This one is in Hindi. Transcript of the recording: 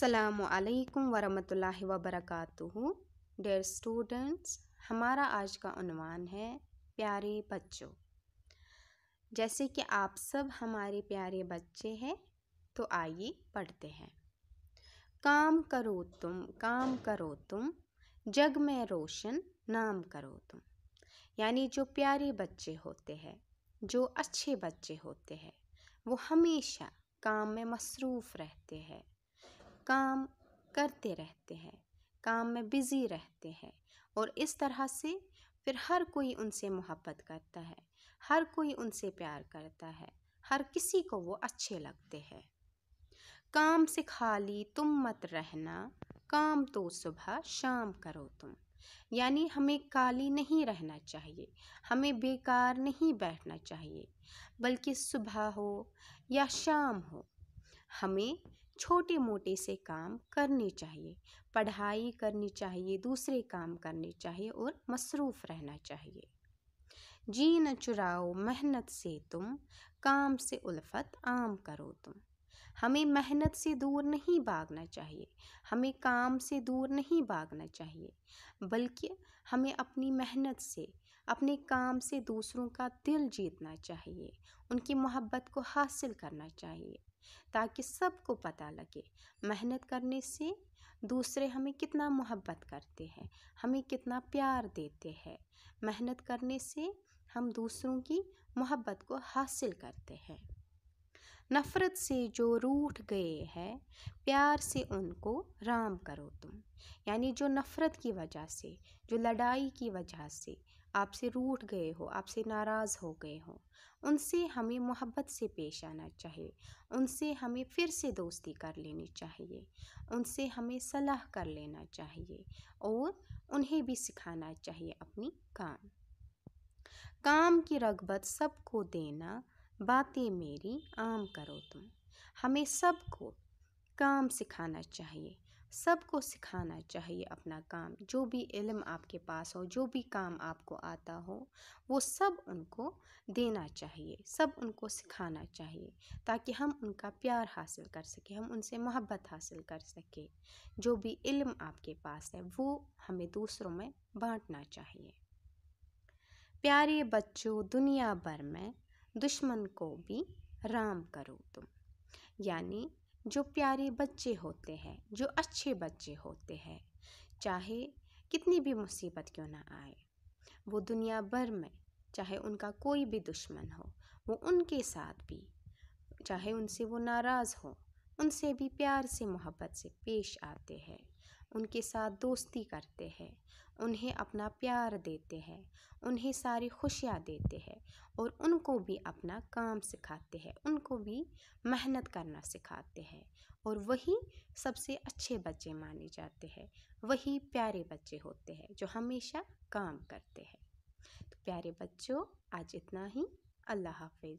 असलकम वरहमल वबरक डेयर स्टूडेंट्स हमारा आज का उनवान है प्यारे बच्चों जैसे कि आप सब हमारे प्यारे बच्चे हैं तो आइए पढ़ते हैं काम करो तुम काम करो तुम जग में रोशन नाम करो तुम यानी जो प्यारे बच्चे होते हैं जो अच्छे बच्चे होते हैं वो हमेशा काम में मसरूफ़ रहते हैं काम करते रहते हैं काम में बिज़ी रहते हैं और इस तरह से फिर हर कोई उनसे मोहब्बत करता है हर कोई उनसे प्यार करता है हर किसी को वो अच्छे लगते हैं काम से खाली तुम मत रहना काम तो सुबह शाम करो तुम यानी हमें काली नहीं रहना चाहिए हमें बेकार नहीं बैठना चाहिए बल्कि सुबह हो या शाम हो हमें छोटे मोटे से काम करने चाहिए पढ़ाई करनी चाहिए दूसरे काम करने चाहिए और मसरूफ़ रहना चाहिए जी न चुराओ मेहनत से तुम काम से उल्फत आम करो तुम हमें मेहनत से दूर नहीं भागना चाहिए हमें काम से दूर नहीं भागना चाहिए बल्कि हमें अपनी मेहनत से अपने काम से दूसरों का दिल जीतना चाहिए उनकी मोहब्बत को हासिल करना चाहिए ताकि सबको पता लगे मेहनत करने से दूसरे हमें कितना मोहब्बत करते हैं हमें कितना प्यार देते हैं मेहनत करने से हम दूसरों की मोहब्बत को हासिल करते हैं नफ़रत से जो रूठ गए हैं प्यार से उनको राम करो तुम यानी जो नफ़रत की वजह से जो लड़ाई की वजह से आपसे रूठ गए हो आपसे नाराज़ हो गए हो उनसे हमें मोहब्बत से पेश आना चाहिए उनसे हमें फिर से दोस्ती कर लेनी चाहिए उनसे हमें सलाह कर लेना चाहिए और उन्हें भी सिखाना चाहिए अपनी काम काम की रगबत सबको देना बातें मेरी आम करो तुम हमें सबको काम सिखाना चाहिए सबको सिखाना चाहिए अपना काम जो भी इलम आपके पास हो जो भी काम आपको आता हो वो सब उनको देना चाहिए सब उनको सिखाना चाहिए ताकि हम उनका प्यार हासिल कर सकें हम उनसे मोहब्बत हासिल कर सकें जो भी इल्म आपके पास है वो हमें दूसरों में बांटना चाहिए प्यारे बच्चों दुनिया भर में दुश्मन को भी राम करो तुम यानी जो प्यारे बच्चे होते हैं जो अच्छे बच्चे होते हैं चाहे कितनी भी मुसीबत क्यों ना आए वो दुनिया भर में चाहे उनका कोई भी दुश्मन हो वो उनके साथ भी चाहे उनसे वो नाराज़ हो उनसे भी प्यार से मोहब्बत से पेश आते हैं उनके साथ दोस्ती करते हैं उन्हें अपना प्यार देते हैं उन्हें सारी खुशियाँ देते हैं और उनको भी अपना काम सिखाते हैं उनको भी मेहनत करना सिखाते हैं और वही सबसे अच्छे बच्चे माने जाते हैं वही प्यारे बच्चे होते हैं जो हमेशा काम करते हैं तो प्यारे बच्चों आज इतना ही अल्लाह हाफिज़